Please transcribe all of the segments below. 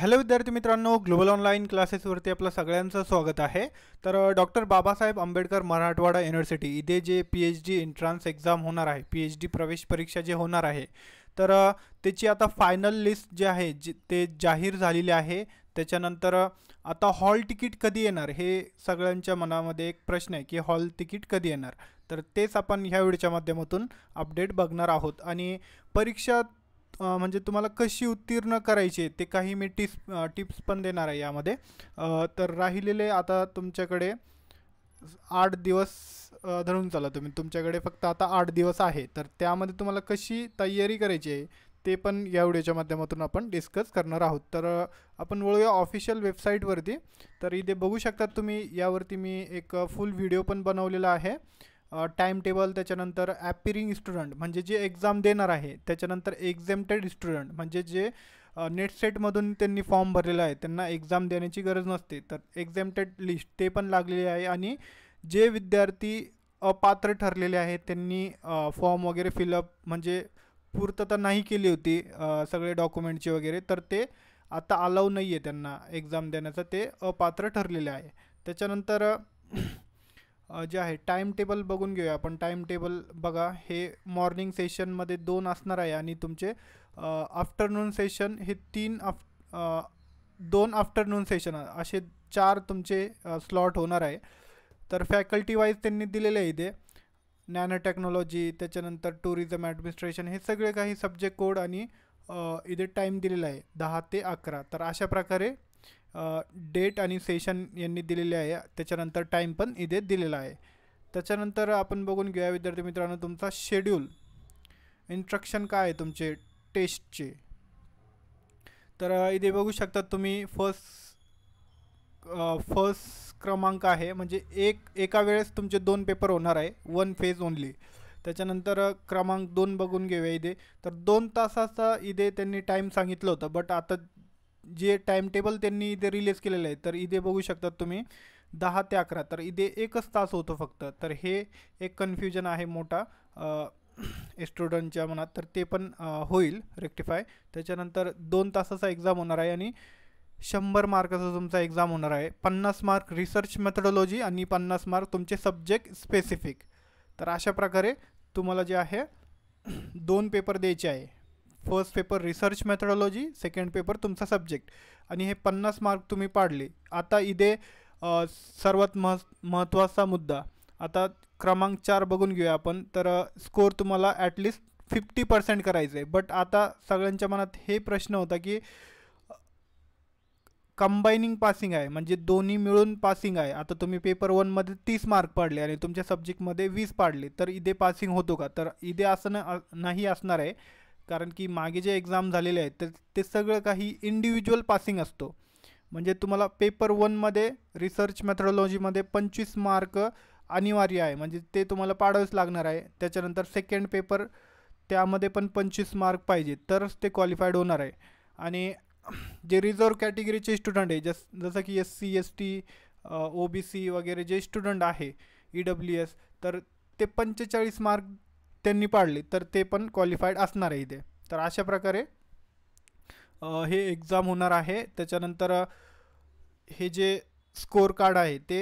hello विद्यार्थी मित्रांनो global online क्लासेसवरती आपलं सगळ्यांचं स्वागत आहे तर डॉक्टर बाबासाहेब आंबेडकर मराठवाडा युनिव्हर्सिटी इथे जे P H D entrance exam होणार आहे पी एच डी प्रवेश परीक्षा जे होणार आहे तर त्याची आता फायनल लिस्ट जे आहे जे ते जाहीर झालेले आहे त्याच्यानंतर आता हॉल तिकीट कधी येणार हे सगळ्यांच्या मनामध्ये एक प्रश्न आहे की हॉल तिकीट कधी येणार तर तेच आपण ह्या व्हिडिओच्या माध्यमातून अपडेट बघणार आहोत आणि परीक्षा म्हणजे तुम्हाला कशी उत्तीर्ण करायची ते काही मी टिप्स टिप्स पण देणार आहे यामध्ये तर राहिलेले आता तुमच्याकडे आठ दिवस धरून चाला तुम्ही तुमच्याकडे फक्त आता आठ दिवस आहे तर त्यामध्ये तुम्हाला कशी तयारी करायची आहे ते पण या व्हिडिओच्या माध्यमातून आपण डिस्कस करणार आहोत तर आपण वळूया ऑफिशियल वेबसाईटवरती तर इथे बघू शकतात तुम्ही यावरती मी एक फुल व्हिडिओ पण बनवलेला आहे टाईम टेबल त्याच्यानंतर ॲपिरिंग स्टुडंट म्हणजे जे एक्झाम देणार आहे त्याच्यानंतर एक्झेमटेड स्टुडंट म्हणजे जे नेट सेटमधून त्यांनी फॉर्म भरलेला आहे त्यांना एक्झाम देण्याची गरज नसते तर एक्झेमटेड लिस्ट ते पण लागलेली आहे आणि जे विद्यार्थी अपात्र ठरलेले आहेत त्यांनी फॉर्म वगैरे फिलअप म्हणजे पूर्तता नाही केली होती सगळे डॉक्युमेंटची वगैरे तर ते आता अलाव नाही आहे त्यांना एक्झाम देण्याचं ते अपात्र ठरलेले आहे त्याच्यानंतर जे आहे टाईम टेबल बघून घेऊया आपण टाईम टेबल बघा हे मॉर्निंग सेशनमध्ये दोन असणार आहे आणि तुमचे आफ्टरनून सेशन हे तीन आफ दोन आफ्टरनून सेशन असे चार तुमचे स्लॉट होणार आहे तर फॅकल्टी वाईज त्यांनी दिलेले आहे इथे नॅनो टेक्नॉलॉजी त्याच्यानंतर टुरिझम ॲडमिनिस्ट्रेशन हे सगळे काही सब्जेक्ट कोड आणि इथे टाईम दिलेला आहे दहा ते अकरा तर अशा प्रकारे डेट आणि सेशन यांनी दिलेले आहे त्याच्यानंतर टाईम पण इथे दिलेला आहे त्याच्यानंतर आपण बघून घेऊया विद्यार्थी मित्रांनो तुमचा शेड्यूल इन्स्ट्रक्शन काय आहे तुमचे टेस्टचे तर इथे बघू शकता तुम्ही फर्स्ट फर्स्ट क्रमांक आहे म्हणजे एक एका वेळेस तुमचे दोन पेपर होणार आहे वन फेज ओनली त्याच्यानंतर क्रमांक दोन बघून घेऊया इथे तर दोन तासाचा इथे त्यांनी टाईम सांगितलं होतं बट आता जे टाईमटेबल त्यांनी इथे रिलीज केलेलं आहे तर इथे बघू शकतात तुम्ही दहा ते अकरा तर इथे एकच तास होतो फक्त तर हे एक कन्फ्युजन आहे मोठा स्टुडंटच्या मनात तर ते पण होईल रेक्टिफाय त्याच्यानंतर दोन तासाचा एक्झाम होणार आहे आणि शंभर मार्काचा तुमचा एक्झाम होणार आहे पन्नास मार्क रिसर्च मेथडॉलॉजी आणि पन्नास मार्क तुमचे सब्जेक्ट स्पेसिफिक तर अशा प्रकारे तुम्हाला जे आहे दोन पेपर द्यायचे आहे first paper research methodology second paper तुमचा सब्जेक्ट आणि हे पन्नास मार्क तुम्ही पाडले आता इथे सर्वात मह महत्त्वाचा मुद्दा आता क्रमांक चार बघून घेऊया आपण तर स्कोअर तुम्हाला ॲटलिस्ट फिफ्टी पर्सेंट करायचं आहे बट आता सगळ्यांच्या मनात हे प्रश्न होता की कंबाईनिंग पासिंग आहे म्हणजे दोन्ही मिळून पासिंग आहे आता तुम्ही पेपर वनमध्ये तीस मार्क पाडले आणि तुमच्या सब्जेक्टमध्ये वीस पाडले तर इथे पासिंग होतो का तर इथे असं नाही असणार आहे कारण की मागे जे एक्झाम झालेले आहेत तर ते सगळं काही इंडिव्हिज्युअल पासिंग असतो म्हणजे तुम्हाला पेपर वनमध्ये रिसर्च मॅथडॉलॉजीमध्ये पंचवीस मार्क अनिवार्य आहे म्हणजे ते तुम्हाला पाडावेच लागणार आहे त्याच्यानंतर सेकंड पेपर त्यामध्ये पण पंचवीस मार्क पाहिजे तरच ते क्वालिफाईड होणार आहे आणि जे रिझर्व कॅटेगरीचे स्टुडंट आहे जस जसं की S C S T O B C वगैरे जे स्टुडंट आहे ई डब्ल्यू एस तर ते पंचेचाळीस मार्क त्यांनी पाडली तर ते पण क्वालिफाईड असणार आहे इथे तर अशा प्रकारे हे एक्झाम होणार आहे त्याच्यानंतर हे जे स्कोअर कार्ड आहे ते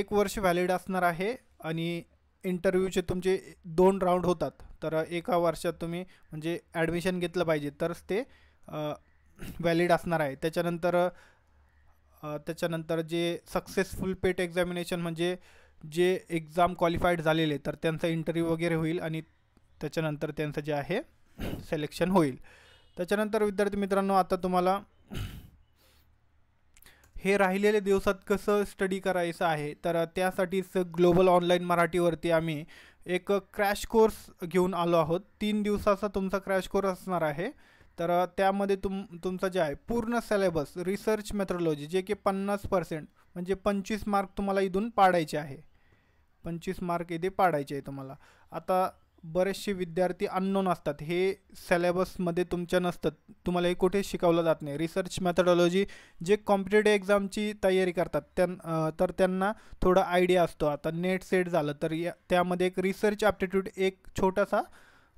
एक वर्ष व्हॅलिड असणार आहे आणि इंटरव्ह्यूचे तुमचे दोन राऊंड होतात तर एका वर्षात तुम्ही म्हणजे ॲडमिशन घेतलं पाहिजे तरच ते व्हॅलिड असणार आहे त्याच्यानंतर त्याच्यानंतर जे सक्सेसफुल पेट एक्झामिनेशन म्हणजे जे एक्झाम क्वालिफाईड झालेले तर त्यांचा इंटरव्ह्यू वगैरे होईल आणि त्याच्यानंतर त्यांचं जे आहे सिलेक्शन होईल त्याच्यानंतर विद्यार्थी मित्रांनो आता तुम्हाला हे राहिलेले दिवसात कसं स्टडी करायचं आहे तर त्यासाठीच ग्लोबल ऑनलाईन मराठीवरती आम्ही एक क्रॅश कोर्स घेऊन आलो आहोत तीन दिवसाचा तुमचा क्रॅश कोर्स असणार आहे तर त्यामध्ये तुम तुमचा जे आहे पूर्ण सिलेबस रिसर्च मेथडॉलॉजी जे की पन्नास पर्सेंट म्हणजे पंचवीस मार्क तुम्हाला इथून पाडायचे आहे पंचवीस मार्क येथे पाडायचे आहे तुम्हाला आता बरेचसे विद्यार्थी अननोन असतात हे सिलेबसमध्ये तुमच्या नसतात तुम्हाला हे कुठे शिकवलं जात नाही रिसर्च मॅथडॉलॉजी जे कॉम्पिटेटिव्ह एक्झामची तयारी करतात त्यां तर त्यांना थोडा आयडिया असतो आता नेट सेट झालं तर या त्यामध्ये एक रिसर्च ॲप्टिट्यूड एक छोटासा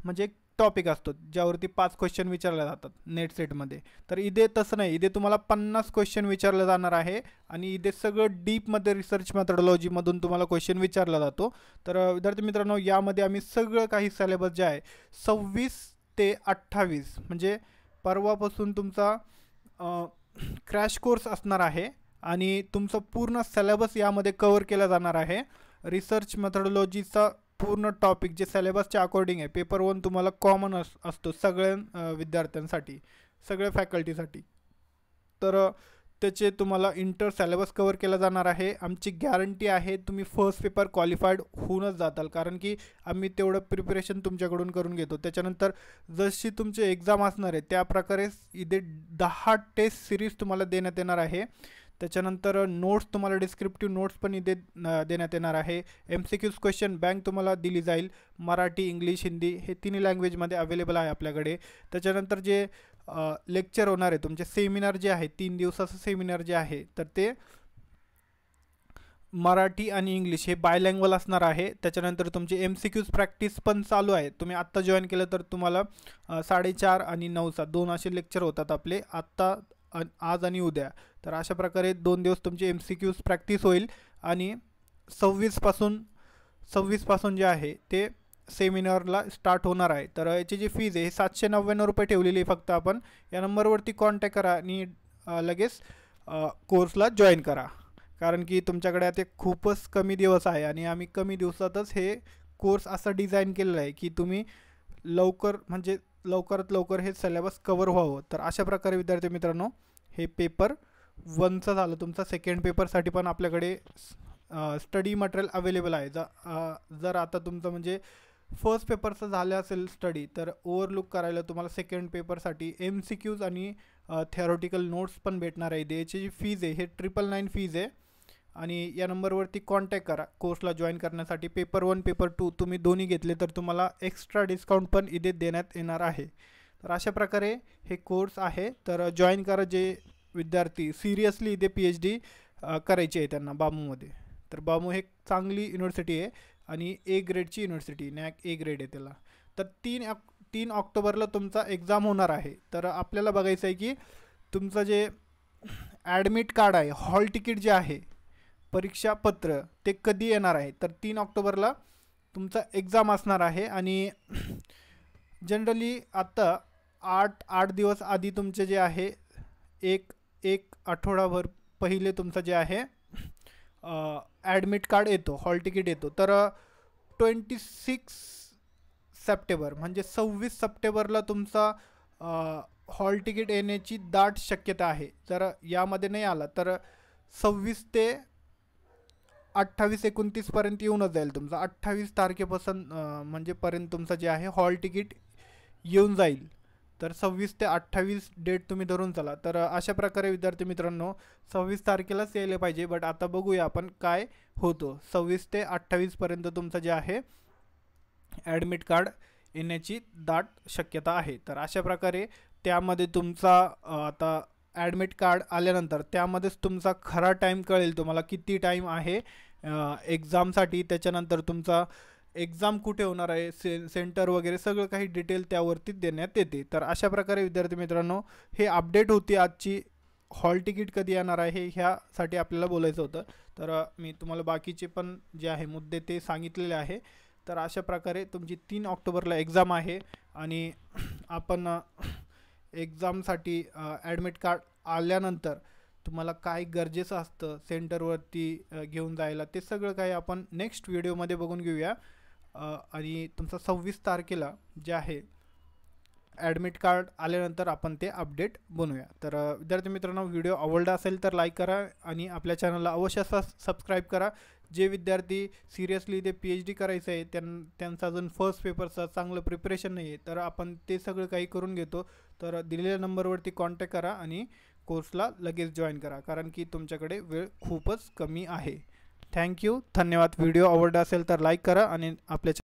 म्हणजे एक टॉपिक असतो ज्यावरती पाच क्वेश्चन विचारले जातात नेट सेटमध्ये तर इथे तसं नाही इथे तुम्हाला पन्नास क्वेश्चन विचारलं जाणार आहे आणि इथे सगळं डीपमध्ये रिसर्च मेथडॉलॉजीमधून तुम्हाला क्वेश्चन विचारला जातो तर विद्यार्थी मित्रांनो यामध्ये आम्ही सगळं काही सिलेबस जे आहे सव्वीस ते अठ्ठावीस म्हणजे परवापासून तुमचा क्रॅश कोर्स असणार आहे आणि तुमचं पूर्ण सिलेबस यामध्ये कवर केला जाणार आहे रिसर्च मेथडॉलॉजीचा पूर्ण टॉपिक जे सिलेबसच्या अकॉर्डिंग आहे पेपर वन तुम्हाला कॉमन अस असतो सगळ्या विद्यार्थ्यांसाठी सगळ्या फॅकल्टीसाठी तर त्याचे तुम्हाला इंटर सिलेबस कवर केला जाणार आहे आमची गॅरंटी आहे तुम्ही फर्स्ट पेपर क्वालिफाईड होऊनच जाताल कारण की आम्ही तेवढं प्रिपरेशन तुमच्याकडून करून घेतो त्याच्यानंतर जशी तुमची एक्झाम असणार आहे त्याप्रकारे इथे दहा टेस्ट सिरीज तुम्हाला देण्यात येणार आहे त्याच्यानंतर नोट्स तुम्हाला डिस्क्रिप्टिव्ह नोट्स पण इथे देण्यात येणार आहे M C Qs question bank तुम्हाला दिली जाईल मराठी इंग्लिश हिंदी हे तिन्ही लँग्वेजमध्ये अवेलेबल आहे आपल्याकडे त्याच्यानंतर जे लेक्चर होणार आहे तुमचे सेमिनार जे आहे तीन दिवसाचं सेमिनार जे आहे तर ते मराठी आणि इंग्लिश हे बायलँग्वल असणार आहे त्याच्यानंतर तुमचे एम सी क्यूज प्रॅक्टिस पण चालू आहे तुम्ही आत्ता जॉईन केलं तर तुम्हाला साडेचार आणि नऊचा दोन असे लेक्चर होतात आपले आत्ता आज आणि उद्या तर अशा प्रकारे दोन दिवस तुमचे एम सी क्यूज प्रॅक्टिस होईल आणि सव्वीसपासून सव्वीसपासून जे आहे ते सेमिनारला स्टार्ट होणार आहे तर याची जी फीज आहे सातशे नव्याण्णव रुपये ठेवलेली आहे फक्त आपण या नंबरवरती कॉन्टॅक्ट करा आणि लगेच कोर्सला जॉईन करा कारण की तुमच्याकडे आता खूपच कमी दिवस आहे आणि आम्ही कमी दिवसातच हे कोर्स असा डिझाईन केलेलं आहे की तुम्ही लवकर म्हणजे लवकरात लवकर हे सिलेबस कवर व्हावं तर अशा प्रकारे विद्यार्थी मित्रांनो हे पेपर वनचं झालं तुमचा सेकंड पेपरसाठी पण आपल्याकडे स्टडी मटेरियल अवेलेबल आहे जर आता तुमचं म्हणजे फर्स्ट पेपरचं झालं असेल स्टडी तर ओवरलुक करायला तुम्हाला सेकंड पेपरसाठी एम सी क्यूज आणि थेरॉटिकल नोट्स पण भेटणार आहे याची जी फीज आहे हे ट्रिपल नाईन फीज आहे आणि या नंबरवरती कॉन्टॅक्ट करा कोर्सला जॉईन करण्यासाठी पेपर वन पेपर टू तुम्ही दोन्ही घेतले तर तुम्हाला एक्स्ट्रा डिस्काउंट पण इथे देण्यात येणार आहे तर अशा प्रकारे हे कोर्स आहे तर जॉईन करा जे विद्यार्थी सिरियसली इथे पी एच डी करायची आहे त्यांना बामूमध्ये तर बामू हे चांगली युनिव्हर्सिटी आहे आणि ए ग्रेडची युनिव्हर्सिटी नॅक ए ग्रेड आहे त्याला तर तीन तीन ऑक्टोबरला तुमचा एक्झाम होणार आहे तर आपल्याला बघायचं आहे की तुमचं जे ॲडमिट कार्ड आहे हॉल तिकीट जे आहे परीक्षापत्र ते कधी है तो तीन ऑक्टोबरला तुमचा एक्झाम असणार आहे आणि जनरली आता आठ आठ दिवस आधी तुम्हें जे है एक एक आठवडाभर पहिले तुमचं जे है ऐडमिट कार्ड यो हॉल तिकीट येतो तर ट्वेंटी सिक्स सप्टेंबर मजे सवीस सप्टेंबरला तुमचा हॉल तिकीट येण्याची दाट शक्यता है जर यामध्ये नहीं आला तर सव्वीस अठ्ठावीस एकोणतीसपर्यंत येऊनच जाईल तुमचा अठ्ठावीस तारखेपासून म्हणजे पर्यंत तुमचं जे आहे हॉल तिकीट येऊन जाईल तर सव्वीस ते अठ्ठावीस डेट तुम्ही धरून चला तर अशा प्रकारे विद्यार्थी मित्रांनो सव्वीस तारखेलाच यायला पाहिजे बट आता बघूया आपण काय होतो सव्वीस ते अठ्ठावीसपर्यंत तुमचं जे आहे ॲडमिट कार्ड येण्याची दाट शक्यता आहे तर अशा प्रकारे त्यामध्ये तुमचा आता ॲडमिट कार्ड आल्यानंतर त्यामध्येच तुमचा खरा टाईम कळेल तुम्हाला किती टाईम आहे एक्झामसाठी त्याच्यानंतर तुमचा एक्झाम कुठे होणार आहे से सेंटर वगैरे सगळं काही डिटेल त्यावरती देण्यात येते तर अशा प्रकारे विद्यार्थी मित्रांनो हे अपडेट होती आजची हॉल तिकीट कधी येणार आहे ह्यासाठी आपल्याला बोलायचं होतं तर मी तुम्हाला बाकीचे पण जे आहे मुद्दे ते सांगितलेले आहे तर अशा प्रकारे तुमची तीन ऑक्टोबरला एक्झाम आहे आणि आपण एक्झामसाठी ॲडमिट कार्ड आल्यानंतर तुम्हाला काय गरजेचं असतं सेंटरवरती घेऊन जायला ते सगळं काही आपण नेक्स्ट व्हिडिओमध्ये बघून घेऊया आणि तुमचा सव्वीस तारखेला जे आहे ॲडमिट कार्ड आल्यानंतर आपण ते अपडेट बनवूया तर विद्यार्थी मित्रांनो व्हिडिओ आवडला असेल तर लाईक करा आणि आपल्या चॅनलला अवश्य सबस्क्राईब करा जे विद्यार्थी सिरियसली ते पी एच डी करायचं आहे त्यां त्यांचा अजून फर्स्ट पेपरचा चांगलं प्रिपरेशन नाही आहे तर आपण ते सगळं काही करून घेतो तर दिलेल्या नंबरवरती कॉन्टॅक्ट करा आणि कोर्सला लगेच जॉईन करा कारण की तुमच्याकडे वेळ खूपच कमी आहे थँक्यू धन्यवाद व्हिडिओ आवडला असेल तर लाईक करा आणि आपल्या